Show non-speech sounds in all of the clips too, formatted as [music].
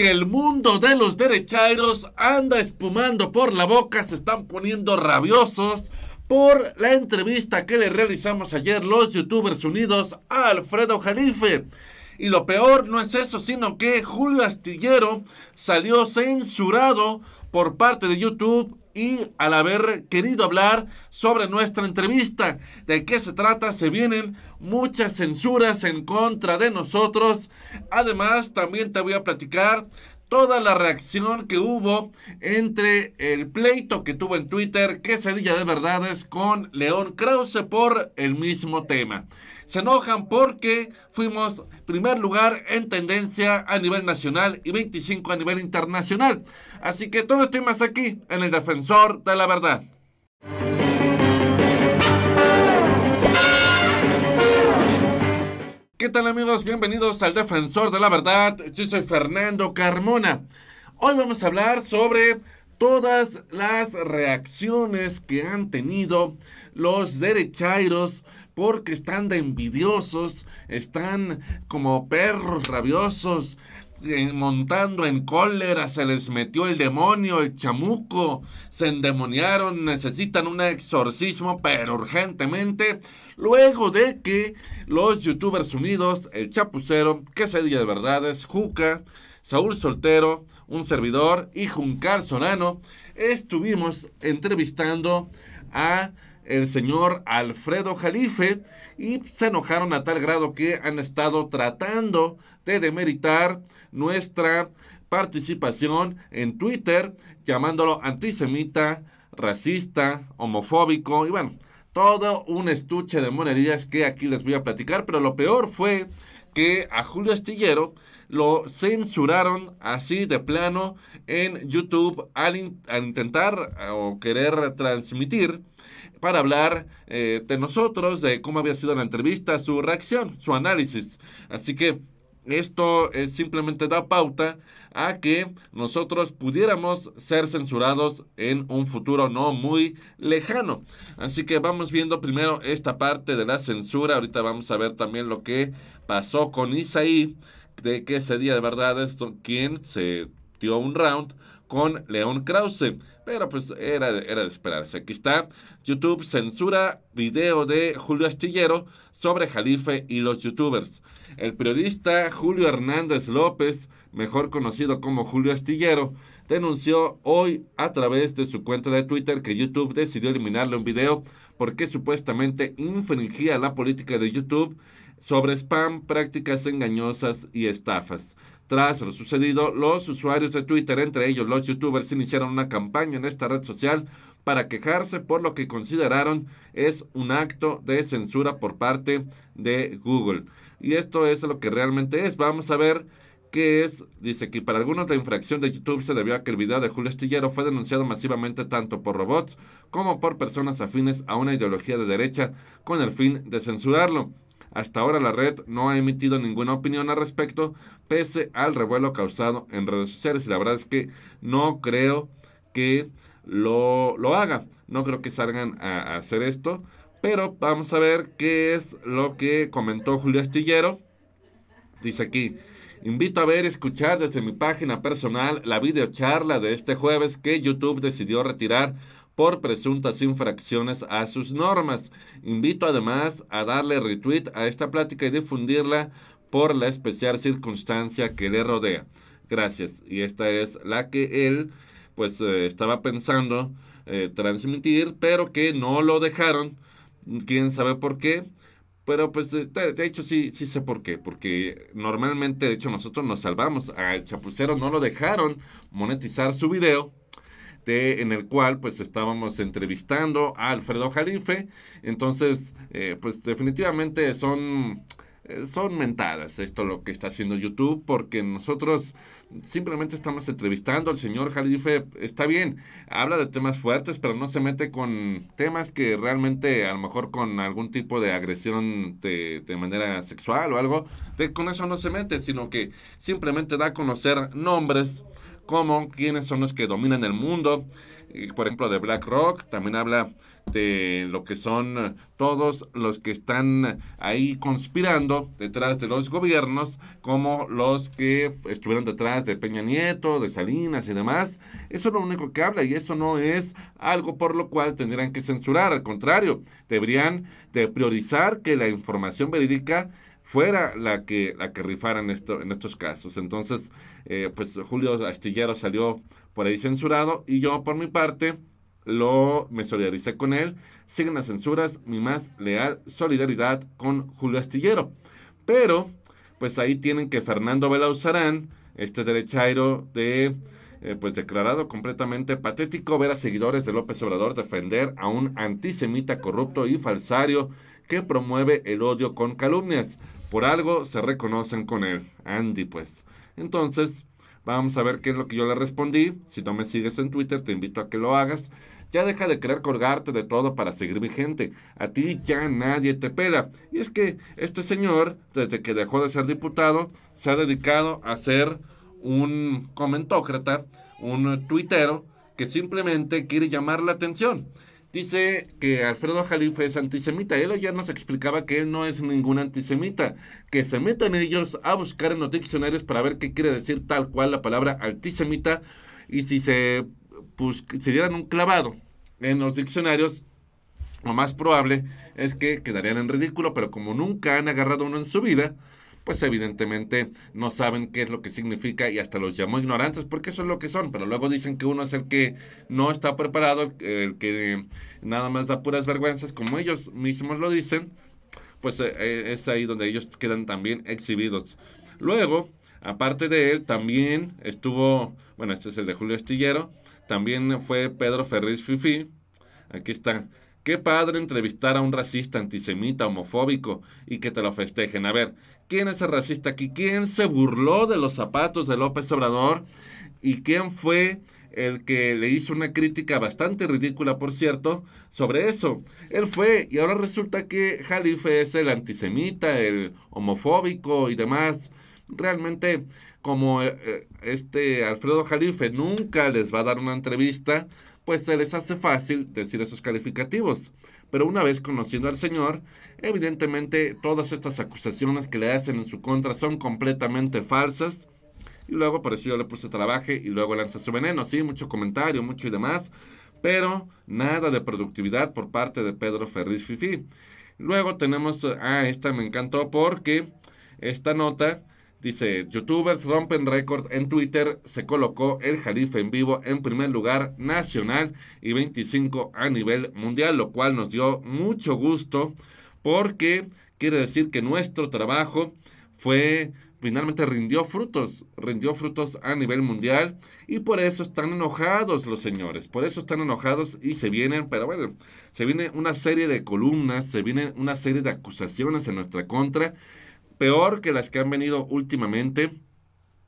que el mundo de los derechairos anda espumando por la boca, se están poniendo rabiosos por la entrevista que le realizamos ayer los youtubers unidos a Alfredo Jalife. Y lo peor no es eso, sino que Julio Astillero salió censurado por parte de YouTube y al haber querido hablar sobre nuestra entrevista. ¿De qué se trata? Se vienen muchas censuras en contra de nosotros. Además, también te voy a platicar toda la reacción que hubo entre el pleito que tuvo en Twitter que sería de Verdades con León Krause por el mismo tema. Se enojan porque fuimos primer lugar en tendencia a nivel nacional y 25 a nivel internacional. Así que todo estoy más aquí en el defensor de la verdad. ¿Qué tal amigos? Bienvenidos al Defensor de la Verdad. Yo soy Fernando Carmona. Hoy vamos a hablar sobre todas las reacciones que han tenido los derechairos porque están de envidiosos, están como perros rabiosos, montando en cólera, se les metió el demonio, el chamuco, se endemoniaron, necesitan un exorcismo, pero urgentemente, luego de que los youtubers unidos, el Chapucero, que diga de Verdades, Juca, Saúl Soltero, un servidor y Juncar Solano, estuvimos entrevistando a el señor Alfredo Jalife y se enojaron a tal grado que han estado tratando de demeritar nuestra participación en Twitter llamándolo antisemita, racista, homofóbico y bueno, todo un estuche de monerías que aquí les voy a platicar, pero lo peor fue que a Julio Astillero lo censuraron así de plano en YouTube al, intentar eh, o querer transmitir para hablar eh, de nosotros, de cómo había sido la entrevista, su reacción, su análisis. Así que esto eh, simplemente da pauta a que nosotros pudiéramos ser censurados en un futuro no muy lejano. Así que vamos viendo primero esta parte de la censura. Ahorita vamos a ver también lo que pasó con Isaí, de que ese día de verdad es quien se dio un round con León Krause. Pero pues era, era de esperarse. Aquí está. YouTube censura video de Julio Astillero sobre Jalife y los youtubers. El periodista Julio Hernández López, mejor conocido como Julio Astillero, denunció hoy a través de su cuenta de Twitter que YouTube decidió eliminarle un video porque supuestamente infringía la política de YouTube sobre spam, prácticas engañosas y estafas. Tras lo sucedido, los usuarios de Twitter, entre ellos los youtubers, iniciaron una campaña en esta red social para quejarse por lo que consideraron es un acto de censura por parte de Google. Y esto es lo que realmente es. Vamos a ver qué es, dice que para algunos la infracción de YouTube se debió a que el video de Julio Estillero fue denunciado masivamente tanto por robots como por personas afines a una ideología de derecha con el fin de censurarlo. Hasta ahora la red no ha emitido ninguna opinión al respecto, pese al revuelo causado en redes sociales. Y la verdad es que no creo que lo, lo haga. No creo que salgan a, hacer esto. Pero vamos a ver qué es lo que comentó Julio Astillero. Dice aquí, invito a ver y escuchar desde mi página personal la videocharla de este jueves que YouTube decidió retirar por presuntas infracciones a sus normas. Invito además a darle retweet a esta plática y difundirla por la especial circunstancia que le rodea. Gracias. Y esta es la que él pues eh, estaba pensando eh, transmitir, pero que no lo dejaron. Quién sabe por qué. Pero pues eh, de, hecho sí, sí sé por qué, porque normalmente de hecho nosotros nos salvamos, al chapucero no lo dejaron monetizar su video de, en el cual pues estábamos entrevistando a Alfredo Jarife, entonces pues definitivamente son son mentadas esto lo que está haciendo YouTube, porque nosotros simplemente estamos entrevistando al señor Jalife. Está bien, habla de temas fuertes, pero no se mete con temas que realmente, a lo mejor con algún tipo de agresión de, manera sexual o algo, con eso no se mete, sino que simplemente da a conocer nombres como quiénes son los que dominan el mundo, por ejemplo, de BlackRock, también habla de lo que son eh, todos los que están ahí conspirando detrás de los gobiernos, como los que estuvieron detrás de Peña Nieto, de Salinas y demás. Eso es lo único que habla y eso no es algo por lo cual tendrían que censurar. Al contrario, deberían de priorizar que la información verídica fuera la que, la que rifara en, esto, en estos casos. Entonces, eh, pues Julio Astillero salió por ahí censurado y yo por mi parte lo me solidaricé con él. Siguen las censuras, mi más leal solidaridad con Julio Astillero. Pero, pues ahí tienen que Fernando usarán este derechairo de... Eh, pues declarado completamente patético ver a seguidores de López Obrador defender a un antisemita corrupto y falsario que promueve el odio con calumnias. Por algo se reconocen con él, Andy pues. Entonces, vamos a ver qué es lo que yo le respondí. Si no me sigues en Twitter, te invito a que lo hagas. Ya deja de querer colgarte de todo para seguir gente. A ti ya nadie te pela. Y es que este señor, desde que dejó de ser diputado, se ha dedicado a ser un comentócrata, un tuitero, que simplemente quiere llamar la atención. Dice que Alfredo Jalife es antisemita. Él ya nos explicaba que él no es ningún antisemita. Que se metan ellos a buscar en los diccionarios para ver qué quiere decir tal cual la palabra antisemita. Y si se, pues, se dieran un clavado en los diccionarios, lo más probable es que quedarían en ridículo. Pero como nunca han agarrado uno en su vida, pues evidentemente no saben qué es lo que significa y hasta los llamó ignorantes, porque eso es lo que son, pero luego dicen que uno es el que no está preparado, el, que nada más da puras vergüenzas, como ellos mismos lo dicen, pues eh, eh, es ahí donde ellos quedan también exhibidos. Luego, aparte de él, también estuvo, bueno, este es el de Julio Estillero, también fue Pedro Ferris Fifi, aquí está, Qué padre entrevistar a un racista, antisemita, homofóbico y que te lo festejen. A ver, ¿quién es el racista aquí? ¿Quién se burló de los zapatos de López Obrador? ¿Y quién fue el que le hizo una crítica bastante ridícula, por cierto, sobre eso? Él fue, y ahora resulta que Jalife es el antisemita, el homofóbico y demás. Realmente como eh, eh, este Alfredo Jalife nunca les va a dar una entrevista, pues se les hace fácil decir esos calificativos. Pero una vez conociendo al señor, evidentemente todas estas acusaciones que le hacen en su contra son completamente falsas. Y luego por eso yo le puse trabaje y luego lanza su veneno. Sí, mucho comentario, mucho y demás. Pero nada de productividad por parte de Pedro Ferris Fifi. Luego tenemos, eh, ah, esta me encantó porque esta nota Dice, youtubers rompen récord en Twitter, se colocó el Jalife en vivo en primer lugar nacional y 25 a nivel mundial, lo cual nos dio mucho gusto porque quiere decir que nuestro trabajo fue, finalmente rindió frutos, rindió frutos a nivel mundial y por eso están enojados los señores, por eso están enojados y se vienen, pero bueno, se viene una serie de columnas, se viene una serie de acusaciones en nuestra contra peor que las que han venido últimamente,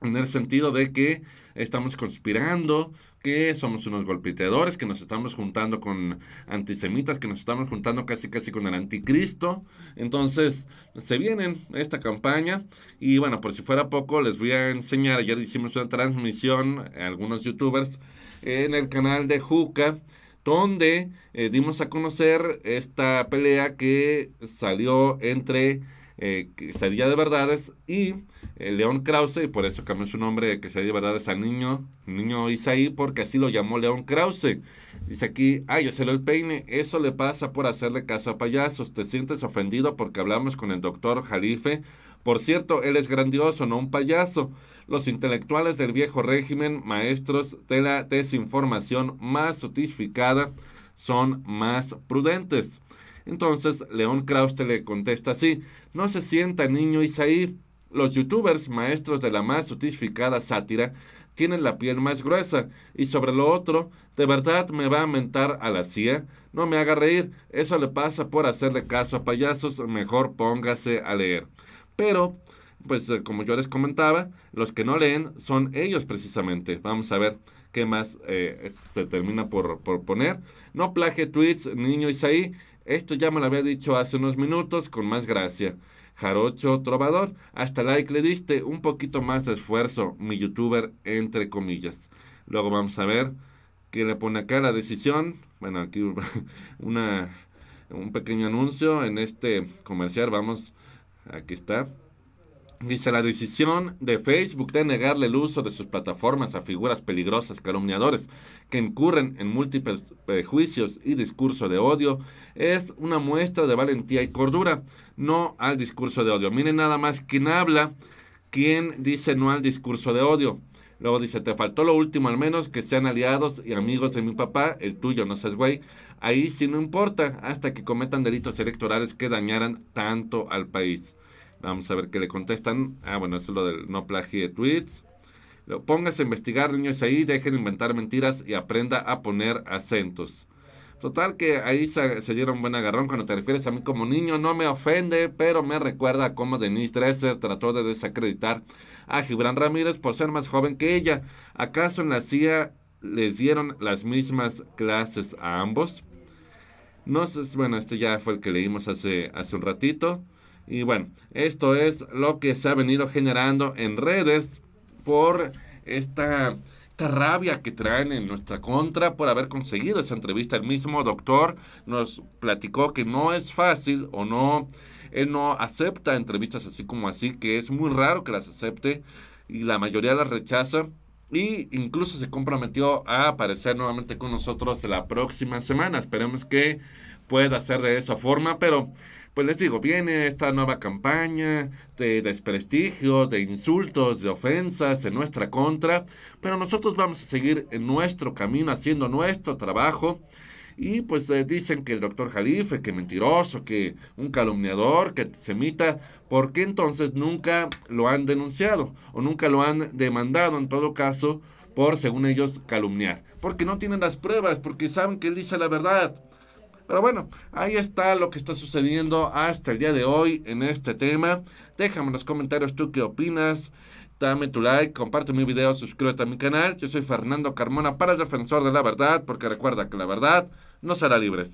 en el sentido de que estamos conspirando, que somos unos golpiteadores, que nos estamos juntando con antisemitas, que nos estamos juntando casi casi con el anticristo. Entonces, se vienen esta campaña y bueno, por si fuera poco, les voy a enseñar, ayer hicimos una transmisión, eh, algunos youtubers, en el canal de Juca, donde eh, dimos a conocer esta pelea que salió entre eh, sería de verdades y eh, León Krause, y por eso cambió su nombre Que sería de verdades al niño, niño Isaí, porque así lo llamó León Krause. Dice aquí, ay, yo se lo el peine, eso le pasa por hacerle caso a payasos, te sientes ofendido porque hablamos con el doctor Jalife. Por cierto, él es grandioso, no un payaso. Los intelectuales del viejo régimen, maestros de la desinformación más sotificada, son más prudentes. Entonces León Krauste le contesta así, no se sienta niño Isaí. Los youtubers, maestros de la más justificada sátira, tienen la piel más gruesa. Y sobre lo otro, ¿de verdad me va a mentar a la CIA? No me haga reír, eso le pasa por hacerle caso a payasos, mejor póngase a leer. Pero, pues eh, como yo les comentaba, los que no leen son ellos precisamente. Vamos a ver qué más eh, se termina por, poner. No plaje tweets, niño Isaí. Esto ya me lo había dicho hace unos minutos con más gracia. Jarocho Trovador, hasta like le diste un poquito más de esfuerzo, mi youtuber entre comillas. Luego vamos a ver que le pone acá la decisión. Bueno, aquí [laughs] una, un pequeño anuncio en este comercial. Vamos, aquí está. Dice la decisión de Facebook de negarle el uso de sus plataformas a figuras peligrosas calumniadores que incurren en múltiples prejuicios y discurso de odio es una muestra de valentía y cordura, no al discurso de odio. Miren nada más quién habla, quién dice no al discurso de odio. Luego dice, te faltó lo último al menos, que sean aliados y amigos de mi papá, el tuyo, no seas güey. Ahí sí no importa, hasta que cometan delitos electorales que dañaran tanto al país. Vamos a ver qué le contestan. Ah, bueno, eso es lo del no plagie tweets. Lo pongas a investigar, niños, ahí dejen de inventar mentiras y aprenda a poner acentos. Total que ahí se, dieron buen agarrón cuando te refieres a mí como niño. No me ofende, pero me recuerda a cómo Denise Dresser trató de desacreditar a Gibran Ramírez por ser más joven que ella. ¿Acaso en la CIA les dieron las mismas clases a ambos? No sé, bueno, este ya fue el que leímos hace, hace un ratito. Y bueno, esto es lo que se ha venido generando en redes por esta, rabia que traen en nuestra contra por haber conseguido esa entrevista. El mismo doctor nos platicó que no es fácil o no, él no acepta entrevistas así como así, que es muy raro que las acepte y la mayoría las rechaza. Y incluso se comprometió a aparecer nuevamente con nosotros la próxima semana. Esperemos que pueda ser de esa forma, pero pues les digo, viene esta nueva campaña de desprestigio, de insultos, de ofensas en nuestra contra, pero nosotros vamos a seguir en nuestro camino haciendo nuestro trabajo. Y pues eh, dicen que el doctor Jalife, que mentiroso, que un calumniador, que semita, ¿por qué entonces nunca lo han denunciado o nunca lo han demandado en todo caso por, según ellos, calumniar? Porque no tienen las pruebas, porque saben que él dice la verdad. Pero bueno, ahí está lo que está sucediendo hasta el día de hoy en este tema. Déjame en los comentarios tú qué opinas. Dame tu like, comparte mi video, suscríbete a mi canal. Yo soy Fernando Carmona para el Defensor de la Verdad, porque recuerda que la verdad no será libre.